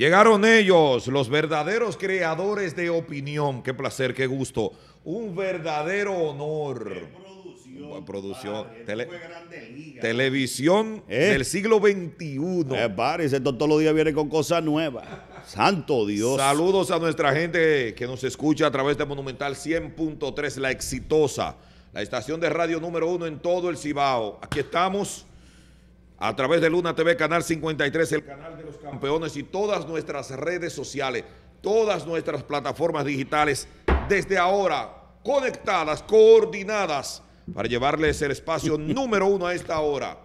Llegaron ellos, los verdaderos creadores de opinión. Qué placer, qué gusto. Un verdadero honor. Producción, producción televisión eh. del siglo XXI. Eh, parece, esto todos los días viene con cosas nuevas. Santo Dios. Saludos a nuestra gente que nos escucha a través de Monumental 100.3, la exitosa, la estación de radio número uno en todo el Cibao. Aquí estamos a través de Luna TV, Canal 53, el canal de los campeones y todas nuestras redes sociales, todas nuestras plataformas digitales, desde ahora conectadas, coordinadas, para llevarles el espacio número uno a esta hora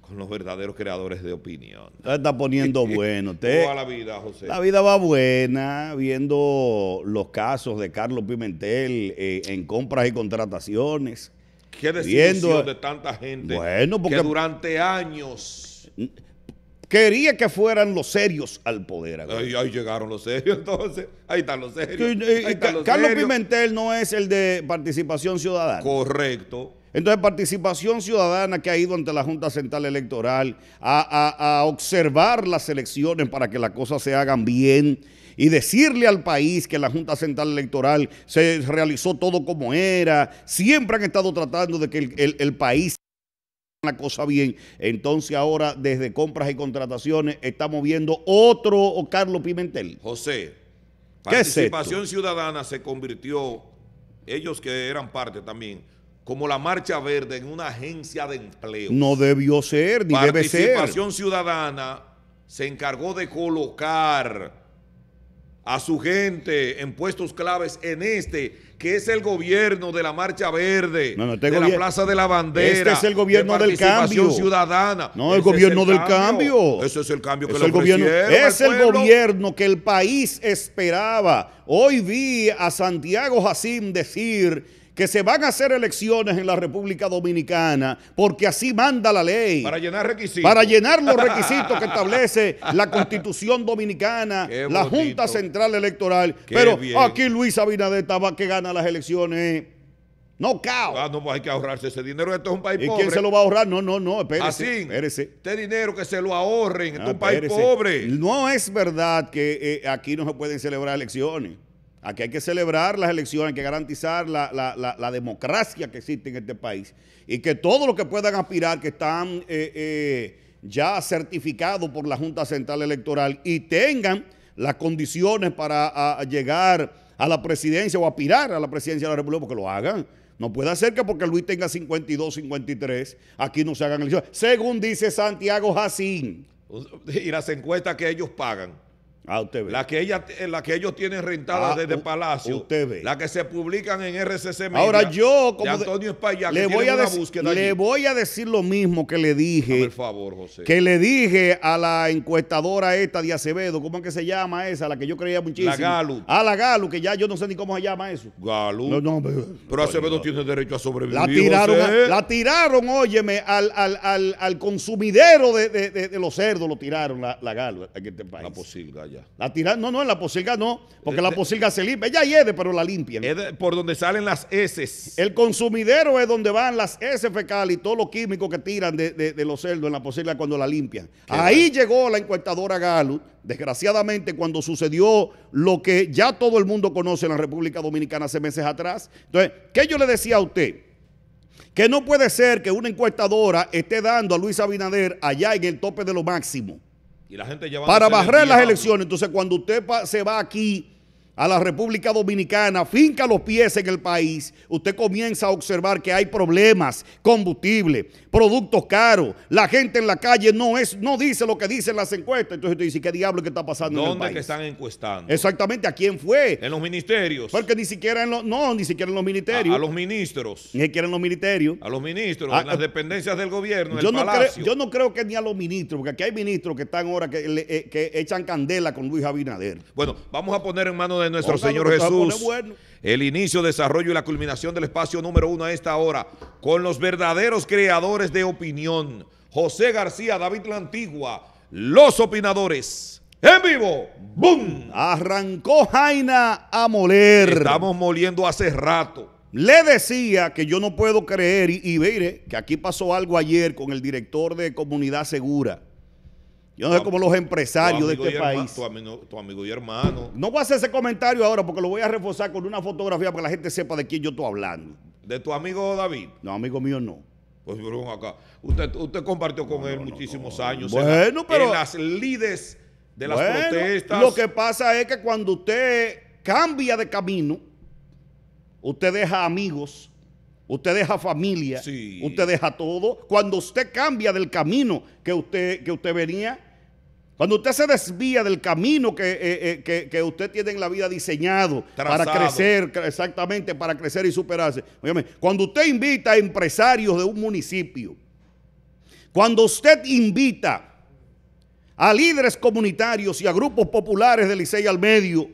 con los verdaderos creadores de opinión. está poniendo bueno. te. la vida, La vida va buena, viendo los casos de Carlos Pimentel eh, en compras y contrataciones. Qué decisión de tanta gente porque que durante años quería que fueran los serios al poder. Ahí, ahí, llegaron los serios, entonces. Ahí están los serios. Eh, eh, Carlos Pimentel no es el de participación ciudadana. Correcto. Entonces, participación ciudadana que ha ido ante la Junta Central Electoral a, observar las elecciones para que las cosas se hagan bien y decirle al país que la Junta Central Electoral se realizó todo como era, siempre han estado tratando de que el, el, el país la cosa bien. Entonces ahora desde compras y contrataciones estamos viendo otro o Carlos Pimentel. José, Participación Ciudadana se convirtió, ellos que eran parte también, como la Marcha Verde en una agencia de empleo. No debió ser, ni debe ser. Participación Ciudadana se encargó de colocar a su gente en puestos claves en este, que es el gobierno de la Marcha Verde, no, no, de la Plaza de la Bandera. Este es el gobierno del cambio. ciudadana. No, el gobierno del cambio. Ese es el cambio que es gobierno, Es el gobierno que el país esperaba. Hoy vi a Santiago Jacín decir que se van a hacer elecciones en la República Dominicana, porque así manda la ley. Para llenar requisitos. Para llenar los requisitos que establece la Constitución Dominicana, la Junta Central Electoral. Pero aquí Luis Abinader estaba que gana las elecciones. No, cao. Ah, no, pues hay que ahorrarse ese dinero. Esto es un país pobre. ¿Y quién se lo va a ahorrar? No, no, no, espérese. Así, ¿Ah, espérese. este dinero que se lo ahorren. Esto es un país pobre. No es verdad que eh, aquí no se pueden celebrar elecciones. Aquí hay que celebrar las elecciones, hay que garantizar la, democracia que existe en este país y que todos los que puedan aspirar, que están eh, eh, ya certificados por la Junta Central Electoral y tengan las condiciones para llegar a la presidencia o aspirar a la presidencia de la República, porque lo hagan. No puede ser que porque Luis tenga 52, 53, aquí no se hagan elecciones. Según dice Santiago Jacín. Y las encuestas que ellos pagan. Ah, usted La que, ella, eh, la que ellos tienen rentada ah, desde Palacio. Usted ve. La que se publican en RCC Media, Ahora yo, como Antonio Espaillat, le, voy a, decir, lo mismo que le dije. Por favor, José. Que le dije a la encuestadora esta de Acevedo, ¿cómo es que se llama esa? La que yo creía muchísimo. La Galu. A ah, la Galu, que ya yo no sé ni cómo se llama eso. Galu. pero, Acevedo tiene derecho a sobrevivir. La tiraron, óyeme, al, al, consumidero de, los cerdos, lo tiraron la, Galu aquí en este país. La posible, ya. La tirar, no, no, en la posilga no, porque la posilga se limpia. Ella hiede, pero la limpian. por donde salen las heces. El consumidero es donde van las heces fecales y todos los químicos que tiran de, los cerdos en la posilga cuando la limpian. Ahí llegó la encuestadora galu desgraciadamente, cuando sucedió lo que ya todo el mundo conoce en la República Dominicana hace meses atrás. Entonces, ¿qué yo le decía a usted? Que no puede ser que una encuestadora esté dando a Luis Abinader allá en el tope de lo máximo para barrer las elecciones. Entonces, cuando usted se va aquí a la República Dominicana, finca los pies en el país, usted comienza a observar que hay problemas, combustible, productos caros, la gente en la calle no es, no dice lo que dicen las encuestas. Entonces usted dice, ¿qué diablo que está pasando en el país? ¿Dónde que están encuestando? Exactamente, ¿a quién fue? En los ministerios. Porque ni siquiera en los, no, ni siquiera en los ministerios. A, los ministros. Ni siquiera en los ministerios. A los ministros, a, ah, en las eh, dependencias del gobierno, yo el no Creo, yo no creo que ni a los ministros, porque aquí hay ministros que están ahora que, eh, que echan candela con Luis Abinader. Bueno, vamos a poner en manos de nuestro Señor Jesús. El inicio, desarrollo y la culminación del espacio número uno a esta hora, con los verdaderos creadores de opinión. José García, David La Antigua, los opinadores. En vivo, ¡boom! Arrancó Jaina a moler. Estamos moliendo hace rato. Le decía que yo no puedo creer, y, y que aquí pasó algo ayer con el director de Comunidad Segura. Yo no sé cómo los empresarios de este país. Tu amigo, y hermano. No voy a hacer ese comentario ahora porque lo voy a reforzar con una fotografía para que la gente sepa de quién yo estoy hablando. ¿De tu amigo David? No, amigo mío no. Pues pero acá. Usted, usted compartió con él muchísimos años. Bueno, en, pero. las lides de las bueno, protestas. Lo que pasa es que cuando usted cambia de camino, usted deja amigos. Usted deja familia, usted deja todo. Cuando usted cambia del camino que usted, que usted venía, cuando usted se desvía del camino eh, eh, que, usted tiene en la vida diseñado para crecer, exactamente, para crecer y superarse. cuando usted invita a empresarios de un municipio, cuando usted invita a líderes comunitarios y a grupos populares del Licey al medio,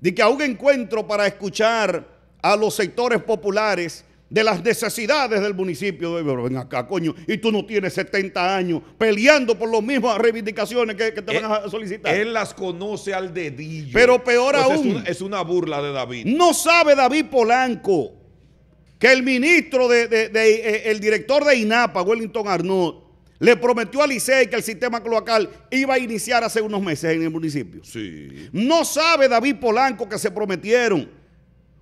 de que a un encuentro para escuchar a los sectores populares, de las necesidades del municipio. Pero ven acá, coño, y tú no tienes 70 años peleando por las mismas reivindicaciones que, te van a eh, solicitar. Él las conoce al dedillo. Pero peor pues aún. Es una, burla de David. No sabe David Polanco que el ministro, de, eh, el director de INAPA, Wellington Arnold, le prometió a Licey que el sistema cloacal iba a iniciar hace unos meses en el municipio. Sí. No sabe David Polanco que se prometieron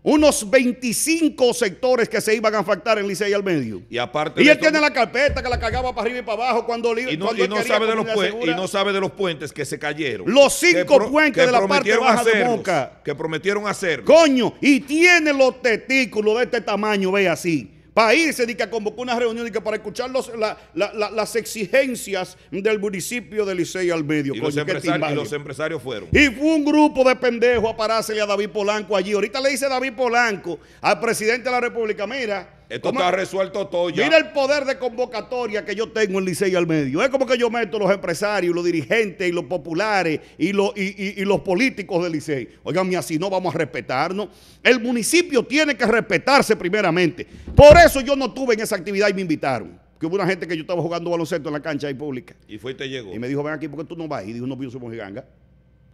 unos 25 sectores que se iban a faltar en Licey al medio. Y aparte. Y él tiene la carpeta que la cargaba para arriba y para abajo cuando Y, no, y, no sabe de los y no sabe de los puentes que se cayeron. Los cinco puentes de la parte baja de Moca. Que prometieron hacer. Coño, y tiene los testículos de este tamaño, ve así país, y que convocó una reunión y que para escuchar los, las exigencias del municipio de Licey al medio. Y, los y los empresarios fueron. Y fue un grupo de pendejos a parársele a David Polanco allí. Ahorita le dice David Polanco al presidente de la República, mira, esto está resuelto todo ya. Mira el poder de convocatoria que yo tengo en Licey al medio. Es como que yo meto los empresarios, los dirigentes y los populares y, los, los políticos de Licey. Oigan, así no vamos a respetarnos. El municipio tiene que respetarse primeramente. Por eso yo no tuve en esa actividad y me invitaron. Que hubo una gente que yo estaba jugando baloncesto en la cancha ahí pública. Y fue y llegó. Y me dijo, ven aquí, porque tú no vas? Y dijo, no, pienso su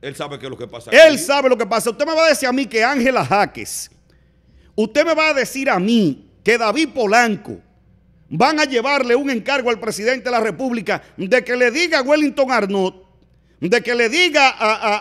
Él sabe qué es lo que pasa. Él sabe lo que pasa. Usted me va a decir a mí que Ángela Jaques. Usted me va a decir a mí que David Polanco van a llevarle un encargo al presidente de la República de que le diga a Wellington Arnott, de que le diga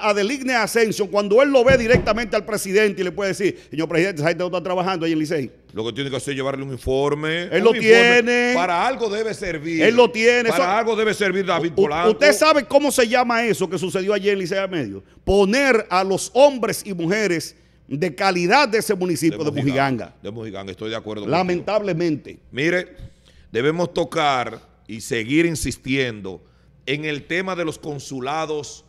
a, Deligne Ascension, cuando él lo ve directamente al presidente y le puede decir, señor presidente, esa gente está trabajando ahí en Licey. Lo que tiene que hacer es llevarle un informe. Él lo tiene. Para algo debe servir. Él lo tiene. Para algo debe servir David Polanco. Usted sabe cómo se llama eso que sucedió ayer en a Medio. Poner a los hombres y mujeres de calidad de ese municipio de, Mujiganga. De Mujiganga, estoy de acuerdo. Lamentablemente. Mire, debemos tocar y seguir insistiendo en el tema de los consulados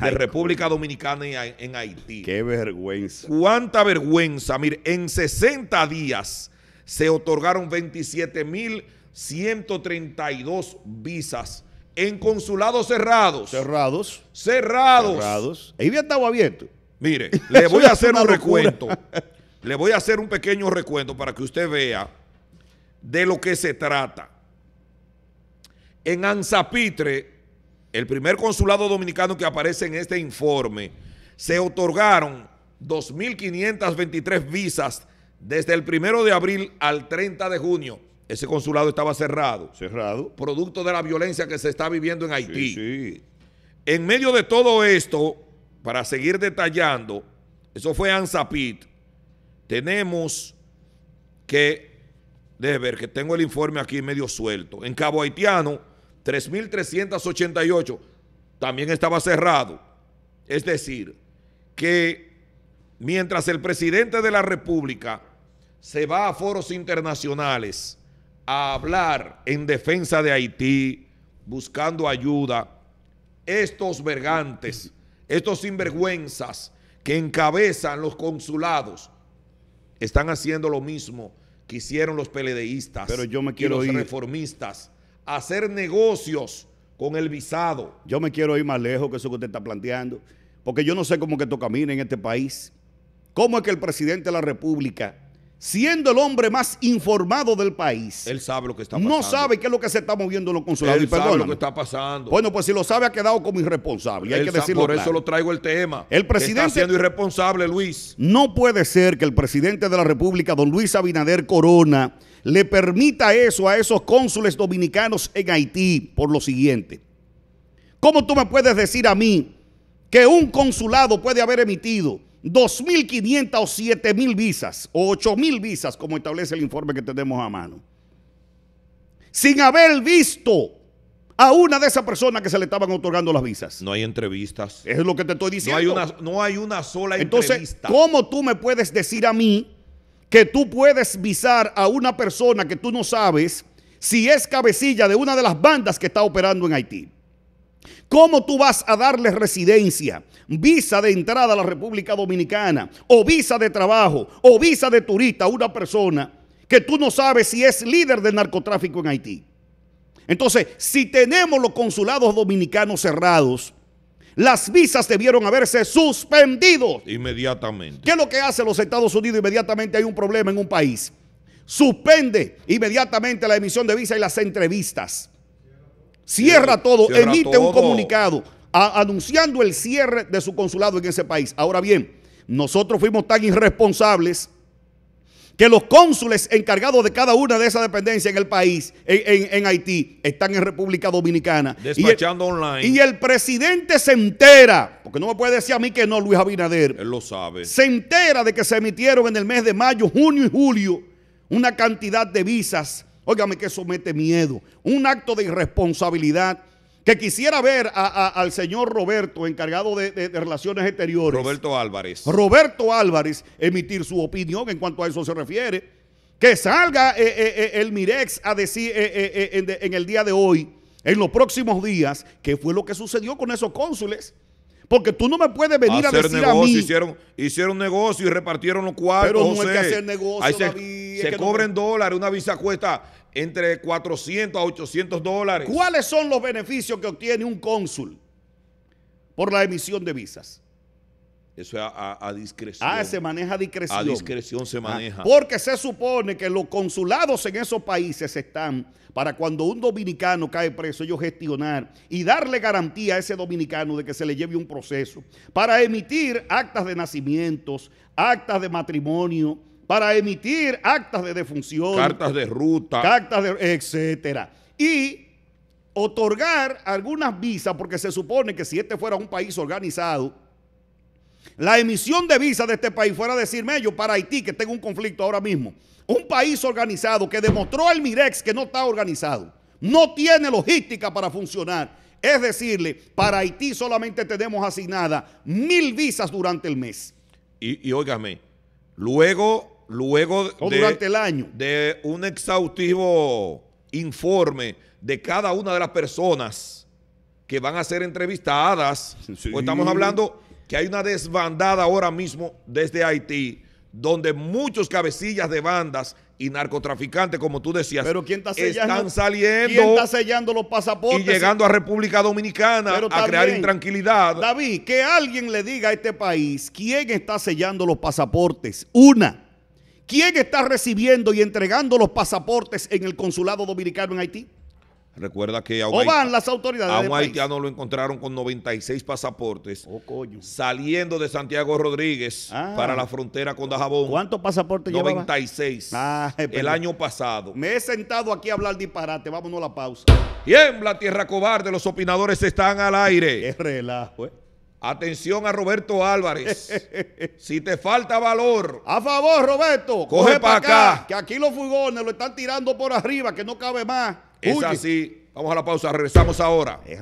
de República Dominicana en, en Haití. Qué vergüenza. Cuánta vergüenza. Mire, en 60 días se otorgaron 27.132 visas en consulados cerrados. Cerrados. Cerrados. Cerrados. Ahí había estado abierto. Mire, le voy a hacer un recuento. Le voy a hacer un pequeño recuento para que usted vea de lo que se trata. En Anzapitre, el primer consulado dominicano que aparece en este informe, se otorgaron 2.523 visas desde el primero de abril al 30 de junio. Ese consulado estaba cerrado. Cerrado. Producto de la violencia que se está viviendo en Haití. sí. En medio de todo esto, para seguir detallando, eso fue ANSAPIT, tenemos que, de ver que tengo el informe aquí medio suelto, en Cabo Haitiano, 3.388, también estaba cerrado. Es decir, que mientras el presidente de la República se va a foros internacionales a hablar en defensa de Haití, buscando ayuda, estos vergantes estos sinvergüenzas que encabezan los consulados están haciendo lo mismo que hicieron los peledeístas Pero yo me quiero y los reformistas, hacer negocios con el visado. Yo me quiero ir más lejos que eso que usted está planteando, porque yo no sé cómo que esto camina en este país. ¿Cómo es que el presidente de la República siendo el hombre más informado del país. Él sabe lo que está pasando. No sabe qué es lo que se está moviendo en los consulados. sabe lo que está pasando. Bueno, pues si lo sabe ha quedado como irresponsable. hay que decirlo por eso lo traigo el tema. El presidente está siendo irresponsable, Luis. No puede ser que el presidente de la República, don Luis Abinader Corona, le permita eso a esos cónsules dominicanos en Haití por lo siguiente. ¿Cómo tú me puedes decir a mí que un consulado puede haber emitido 2.500 o 7.000 visas o 8.000 visas, como establece el informe que tenemos a mano, sin haber visto a una de esas personas que se le estaban otorgando las visas. No hay entrevistas. Es lo que te estoy diciendo. No hay una, no hay una sola entrevista. Entonces, ¿cómo tú me puedes decir a mí que tú puedes visar a una persona que tú no sabes si es cabecilla de una de las bandas que está operando en Haití? ¿Cómo tú vas a darle residencia, visa de entrada a la República Dominicana, o visa de trabajo, o visa de turista a una persona que tú no sabes si es líder del narcotráfico en Haití? Entonces, si tenemos los consulados dominicanos cerrados, las visas debieron haberse suspendido. Inmediatamente. ¿Qué es lo que hace los Estados Unidos? Inmediatamente hay un problema en un país. Suspende inmediatamente la emisión de visa y las entrevistas cierra todo, emite un comunicado anunciando el cierre de su consulado en ese país. Ahora bien, nosotros fuimos tan irresponsables que los cónsules encargados de cada una de esas dependencias en el país, en, Haití, están en República Dominicana. Despachando y online. Y el presidente se entera, porque no me puede decir a mí que no, Luis Abinader. Él lo sabe. Se entera de que se emitieron en el mes de mayo, junio y julio una cantidad de visas Óigame que eso mete miedo. Un acto de irresponsabilidad que quisiera ver al señor Roberto, encargado de, Relaciones Exteriores. Roberto Álvarez. Roberto Álvarez emitir su opinión en cuanto a eso se refiere. Que salga eh, eh, eh, el Mirex a decir en, en el día de hoy, en los próximos días, qué fue lo que sucedió con esos cónsules. Porque tú no me puedes venir a decir Hicieron, hicieron negocio y repartieron los cuartos. Pero no hay que hacer negocio, Se, se cobren dólares. Una visa cuesta entre 400 a 800 dólares. ¿Cuáles son los beneficios que obtiene un cónsul por la emisión de visas? Eso es a, discreción. Ah, se maneja a discreción. A discreción se ah, maneja. porque se supone que los consulados en esos países están para cuando un dominicano cae preso, ellos gestionar y darle garantía a ese dominicano de que se le lleve un proceso. Para emitir actas de nacimientos, actas de matrimonio, para emitir actas de defunción. Cartas de ruta. Actas de... etcétera. Y otorgar algunas visas, porque se supone que si este fuera un país organizado, la emisión de visas de este país fuera a decirme yo para Haití que tengo un conflicto ahora mismo. Un país organizado que demostró el Mirex que no está organizado, no tiene logística para funcionar. Es decirle, para Haití solamente tenemos asignada mil visas durante el mes. Y, óigame, luego, luego de, durante el año. de un exhaustivo informe de cada una de las personas que van a ser entrevistadas, estamos hablando que hay una desbandada ahora mismo desde Haití, donde muchos cabecillas de bandas y narcotraficantes, como tú decías, están saliendo ¿quién está sellando los pasaportes y llegando a República Dominicana a crear intranquilidad. David, que alguien le diga a este país quién está sellando los pasaportes. Una, quién está recibiendo y entregando los pasaportes en el consulado dominicano en Haití. Recuerda que a un, las autoridades haitiano lo encontraron con 96 pasaportes oh, coño. saliendo de Santiago Rodríguez ah. para la frontera con Dajabón. ¿Cuántos pasaportes 96. Ah, el año pasado. Me he sentado aquí a hablar disparate. Vámonos a la pausa. Tiembla, tierra cobarde. Los opinadores están al aire. Es relajo, eh. Atención a Roberto Álvarez. si te falta valor. A favor, Roberto. Coge, para acá, Que aquí los fugones lo están tirando por arriba, que no cabe más. Es así. Vamos a la pausa. Regresamos ahora. Es